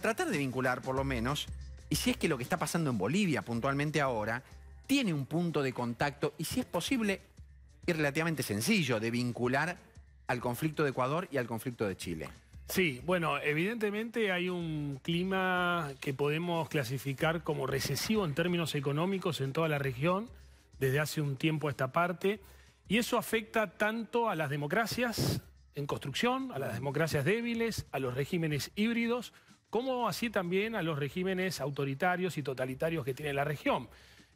tratar de vincular por lo menos, y si es que lo que está pasando en Bolivia puntualmente ahora, tiene un punto de contacto, y si es posible, y relativamente sencillo, de vincular al conflicto de Ecuador y al conflicto de Chile. Sí, bueno, evidentemente hay un clima que podemos clasificar como recesivo en términos económicos en toda la región desde hace un tiempo a esta parte y eso afecta tanto a las democracias en construcción, a las democracias débiles, a los regímenes híbridos como así también a los regímenes autoritarios y totalitarios que tiene la región.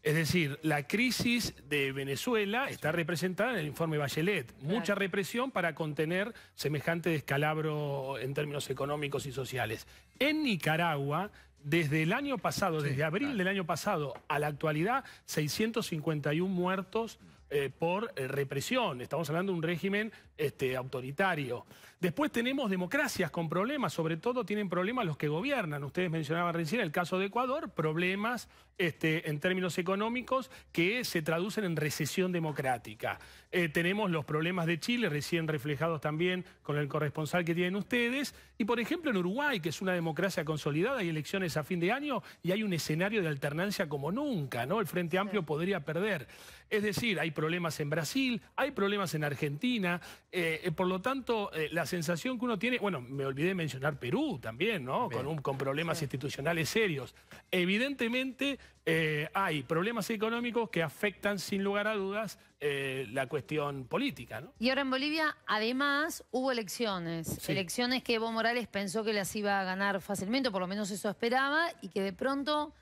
Es decir, la crisis de Venezuela está representada en el informe Bachelet. Mucha represión para contener semejante descalabro en términos económicos y sociales. En Nicaragua, desde el año pasado, desde abril del año pasado a la actualidad, 651 muertos eh, por eh, represión. Estamos hablando de un régimen este, autoritario. Después tenemos democracias con problemas, sobre todo tienen problemas los que gobiernan. Ustedes mencionaban recién el caso de Ecuador, problemas este, en términos económicos que se traducen en recesión democrática. Eh, tenemos los problemas de Chile, recién reflejados también con el corresponsal que tienen ustedes. Y por ejemplo en Uruguay, que es una democracia consolidada, hay elecciones a fin de año y hay un escenario de alternancia como nunca, ¿no? El Frente Amplio podría perder. Es decir, hay problemas problemas en Brasil, hay problemas en Argentina, eh, eh, por lo tanto, eh, la sensación que uno tiene, bueno, me olvidé mencionar Perú también, ¿no? Con, problemas institucionales serios. Evidentemente, hay problemas económicos que afectan, sin lugar a dudas, la cuestión política, ¿no? Y ahora en Bolivia, además, hubo elecciones. Elecciones que Evo Morales pensó que las iba a ganar fácilmente, o por lo menos eso esperaba, y que de pronto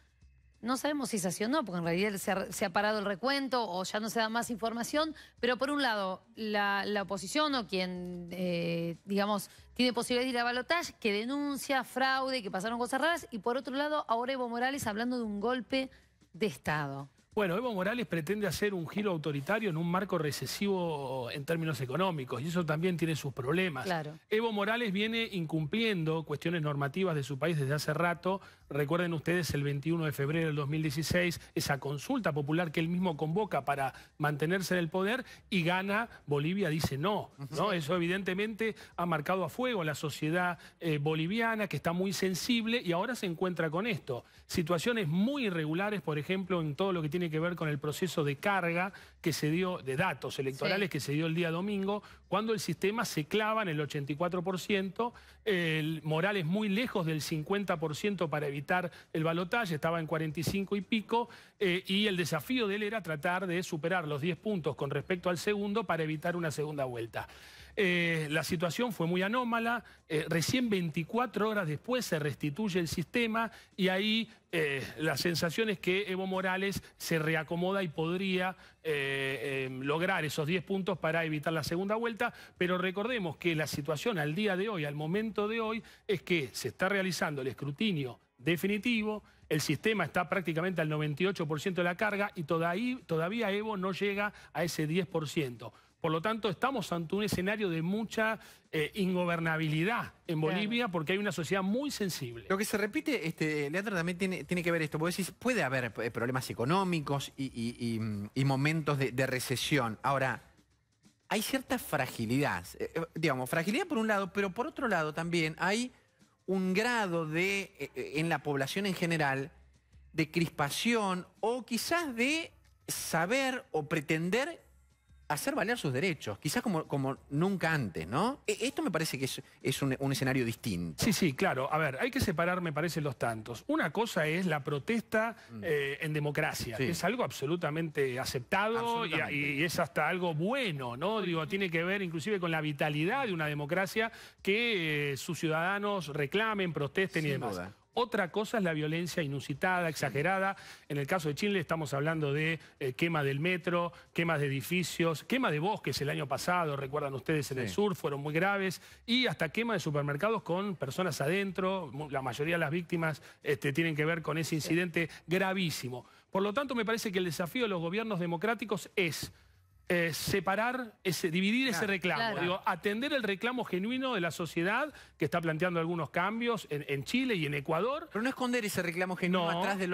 no sabemos si se no, porque en realidad se ha, parado el recuento o ya no se da más información, pero por un lado, la, oposición o quien, eh, digamos, tiene posibilidad de ir a balotaje, que denuncia fraude, que pasaron cosas raras, y por otro lado, ahora Evo Morales hablando de un golpe de Estado. Bueno, Evo Morales pretende hacer un giro autoritario en un marco recesivo en términos económicos y eso también tiene sus problemas. Claro. Evo Morales viene incumpliendo cuestiones normativas de su país desde hace rato, Recuerden ustedes el 21 de febrero del 2016, esa consulta popular que él mismo convoca para mantenerse en el poder y gana, Bolivia dice no. Eso evidentemente ha marcado a fuego a la sociedad eh, boliviana que está muy sensible y ahora se encuentra con esto. Situaciones muy irregulares, por ejemplo, en todo lo que tiene que ver con el proceso de carga que se dio, de datos electorales que se dio el día domingo, cuando el sistema se clava en el 84%, el moral es muy lejos del 50% para evitar el balotaje, estaba en 45 y pico, eh, y el desafío de él era tratar de superar los 10 puntos con respecto al segundo para evitar una segunda vuelta. Eh, la situación fue muy anómala, eh, recién 24 horas después se restituye el sistema y ahí eh, la sensación es que Evo Morales se reacomoda y podría em, lograr esos 10 puntos para evitar la segunda vuelta, pero recordemos que la situación al día de hoy, al momento de hoy, es que se está realizando el escrutinio definitivo. El sistema está prácticamente al 98% de la carga y todavía, Evo no llega a ese 10%. Por lo tanto, estamos ante un escenario de mucha eh, ingobernabilidad en Bolivia porque hay una sociedad muy sensible. Lo que se repite, este, Leandro, también tiene, que ver esto. porque puede haber eh, problemas económicos y, mm, momentos de, recesión. Ahora, hay cierta fragilidad. Eh, digamos, fragilidad por un lado, pero por otro lado también hay un grado de, eh, eh, en la población en general, de crispación o quizás de saber o pretender hacer valer sus derechos, quizás como, como nunca antes, ¿no? E, esto me parece que es, un, escenario distinto. Sí, sí, claro. A ver, hay que separar, me parece, los tantos. Una cosa es la protesta mm. eh, en democracia, que es algo absolutamente aceptado Y, es hasta algo bueno, ¿no? Digo, tiene que ver inclusive con la vitalidad de una democracia que eh, sus ciudadanos reclamen, protesten y demás. Otra cosa es la violencia inusitada, exagerada. En el caso de Chile estamos hablando de eh, quema del metro, quemas de edificios, quema de bosques el año pasado, recuerdan ustedes en el sur, fueron muy graves, y hasta quema de supermercados con personas adentro. La mayoría de las víctimas este, tienen que ver con ese incidente gravísimo. Por lo tanto, me parece que el desafío de los gobiernos democráticos es eh, separar, ese, dividir ese reclamo. atender el reclamo genuino de la sociedad que está planteando algunos cambios en, Chile y en Ecuador. Pero no esconder ese reclamo genuino atrás de,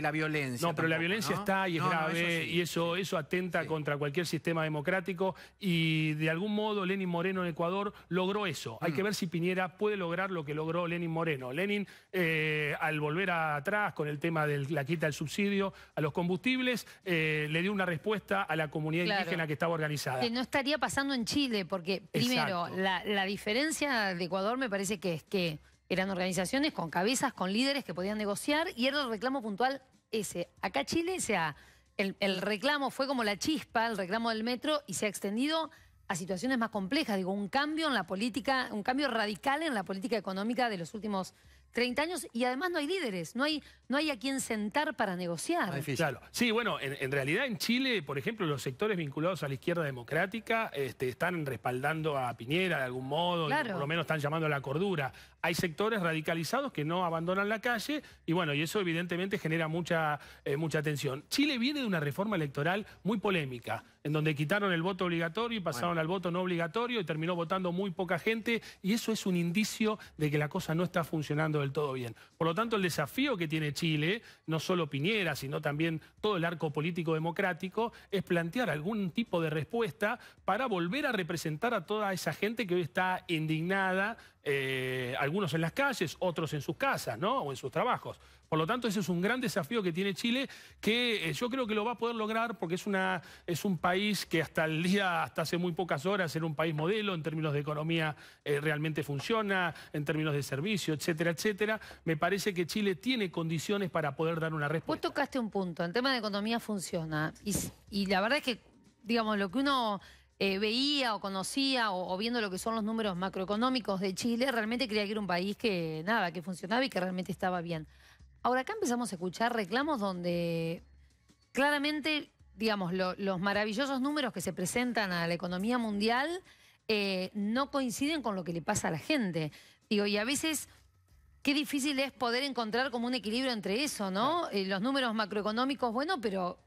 la violencia. No, pero la violencia está y es grave y eso, eso atenta contra cualquier sistema democrático y de algún modo Lenin Moreno en Ecuador logró eso. Hay mm. que ver si Piñera puede lograr lo que logró Lenin Moreno. Lenin, eh, al volver atrás con el tema de la quita del subsidio a los combustibles, eh, le dio una respuesta a la comunidad que organizada. no estaría pasando en Chile, porque primero, la, diferencia de Ecuador me parece que es que eran organizaciones con cabezas, con líderes que podían negociar y era el reclamo puntual ese. Acá Chile, sea, el, el reclamo fue como la chispa, el reclamo del metro y se ha extendido a situaciones más complejas. Digo, un cambio en la política, un cambio radical en la política económica de los últimos 30 años y además no hay líderes, no hay, no hay a quien sentar para negociar. Claro. Sí, bueno, en, realidad en Chile, por ejemplo, los sectores vinculados a la izquierda democrática este, están respaldando a Piñera de algún modo, por lo menos están llamando a la cordura. Hay sectores radicalizados que no abandonan la calle y bueno, y eso evidentemente genera mucha, eh, mucha tensión. Chile viene de una reforma electoral muy polémica en donde quitaron el voto obligatorio y pasaron al voto no obligatorio y terminó votando muy poca gente y eso es un indicio de que la cosa no está funcionando del todo bien. Por lo tanto, el desafío que tiene Chile, no solo Piñera, sino también todo el arco político democrático, es plantear algún tipo de respuesta para volver a representar a toda esa gente que hoy está indignada eh, algunos en las calles, otros en sus casas, ¿no? O en sus trabajos. Por lo tanto, ese es un gran desafío que tiene Chile, que eh, yo creo que lo va a poder lograr porque es, una, es un país que hasta el día, hasta hace muy pocas horas, era un país modelo en términos de economía, eh, realmente funciona, en términos de servicio, etcétera, etcétera. Me parece que Chile tiene condiciones para poder dar una respuesta. Vos tocaste un punto, en tema de economía funciona y la verdad es que, digamos, lo que uno eh, veía o conocía o, viendo lo que son los números macroeconómicos de Chile, realmente creía que era un país que nada, que funcionaba y que realmente estaba bien. Ahora acá empezamos a escuchar reclamos donde claramente, digamos, los maravillosos números que se presentan a la economía mundial eh, no coinciden con lo que le pasa a la gente. Digo, y a veces qué difícil es poder encontrar como un equilibrio entre eso, ¿no? Eh, los números macroeconómicos, bueno, pero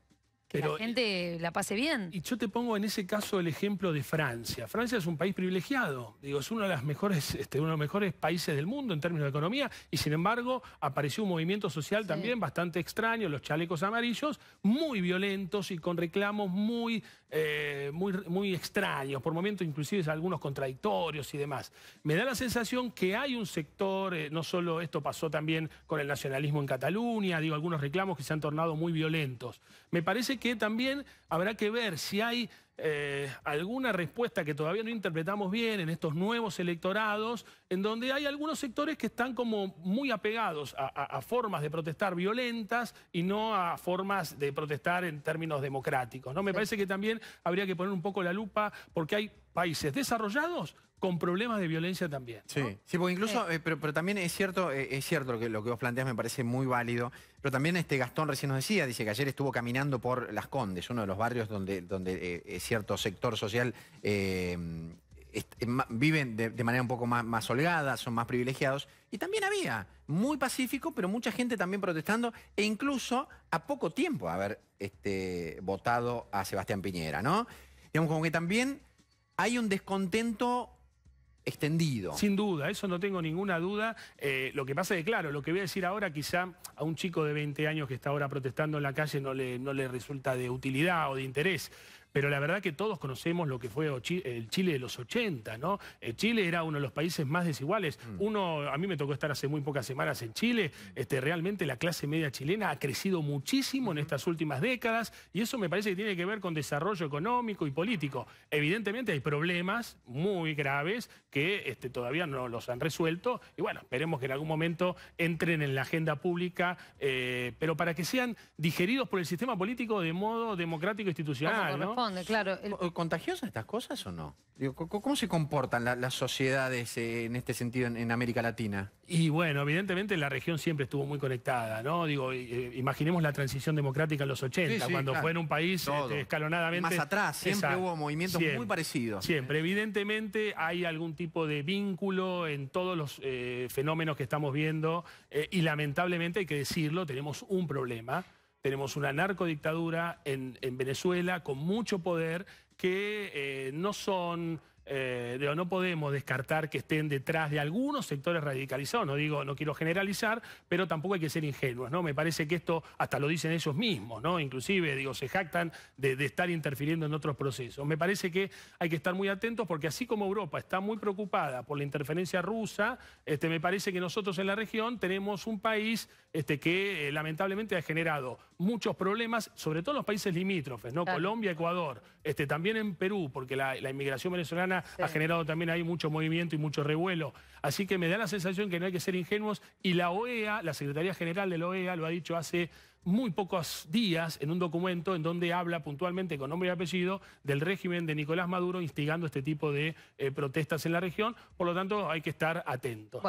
que la eh, gente la pase bien. Y yo te pongo en ese caso el ejemplo de Francia. Francia es un país privilegiado, digo, es uno de, las mejores, este, uno de los mejores países del mundo en términos de economía, y sin embargo apareció un movimiento social también bastante extraño, los chalecos amarillos, muy violentos y con reclamos muy, eh, muy, muy extraños, por momentos inclusive algunos contradictorios y demás. Me da la sensación que hay un sector, eh, no solo esto pasó también con el nacionalismo en Cataluña, digo, algunos reclamos que se han tornado muy violentos. Me parece que también habrá que ver si hay eh, alguna respuesta que todavía no interpretamos bien en estos nuevos electorados, en donde hay algunos sectores que están como muy apegados a, formas de protestar violentas y no a formas de protestar en términos democráticos. ¿no? Me parece que también habría que poner un poco la lupa porque hay países desarrollados con problemas de violencia también. Sí, sí porque incluso, eh, pero, también es cierto, eh, es cierto lo que, lo que vos planteas, me parece muy válido, pero también este Gastón recién nos decía, dice que ayer estuvo caminando por Las Condes, uno de los barrios donde, donde eh, cierto sector social viven de, manera un poco más, más, holgada, son más privilegiados. Y también había, muy pacífico, pero mucha gente también protestando, e incluso a poco tiempo haber este, votado a Sebastián Piñera, ¿no? Digamos, como que también hay un descontento extendido. Sin duda, eso no tengo ninguna duda. Eh, lo que pasa es que, claro, lo que voy a decir ahora quizá a un chico de 20 años que está ahora protestando en la calle no le, no le resulta de utilidad o de interés pero la verdad que todos conocemos lo que fue el Chile de los 80, ¿no? Eh, Chile era uno de los países más desiguales. Mm. Uno, a mí me tocó estar hace muy pocas semanas en Chile, este, realmente la clase media chilena ha crecido muchísimo en estas últimas décadas y eso me parece que tiene que ver con desarrollo económico y político. Evidentemente hay problemas muy graves que este, todavía no los han resuelto y bueno, esperemos que en algún momento entren en la agenda pública, eh, pero para que sean digeridos por el sistema político de modo democrático e institucional. ¿no? claro. ¿Contagiosas estas cosas o no? ¿Cómo se comportan las sociedades eh, en este sentido en, América Latina? Y bueno, evidentemente la región siempre estuvo muy conectada, ¿no? Digo, eh, imaginemos la transición democrática en los 80, cuando fue en un país este, escalonadamente... Más atrás, siempre hubo movimientos muy parecidos. Siempre, evidentemente hay algún tipo de vínculo en todos los eh, fenómenos que estamos viendo y lamentablemente, hay que decirlo, tenemos un problema tenemos una narcodictadura en, Venezuela con mucho poder que eh, no son eh, no podemos descartar que estén detrás de algunos sectores radicalizados. No digo, no quiero generalizar, pero tampoco hay que ser ingenuos, ¿no? Me parece que esto hasta lo dicen ellos mismos, ¿no? Inclusive, digo, se jactan de, estar interfiriendo en otros procesos. Me parece que hay que estar muy atentos porque así como Europa está muy preocupada por la interferencia rusa, este, me parece que nosotros en la región tenemos un país este, que eh, lamentablemente ha generado muchos problemas, sobre todo en los países limítrofes, ¿no? Colombia, Ecuador, este, también en Perú, porque la inmigración venezolana ha generado también ahí mucho movimiento y mucho revuelo. Así que me da la sensación que no hay que ser ingenuos y la OEA, la Secretaría General de la OEA, lo ha dicho hace muy pocos días en un documento en donde habla puntualmente con nombre y apellido del régimen de Nicolás Maduro instigando este tipo de eh, protestas en la región. Por lo tanto, hay que estar atentos.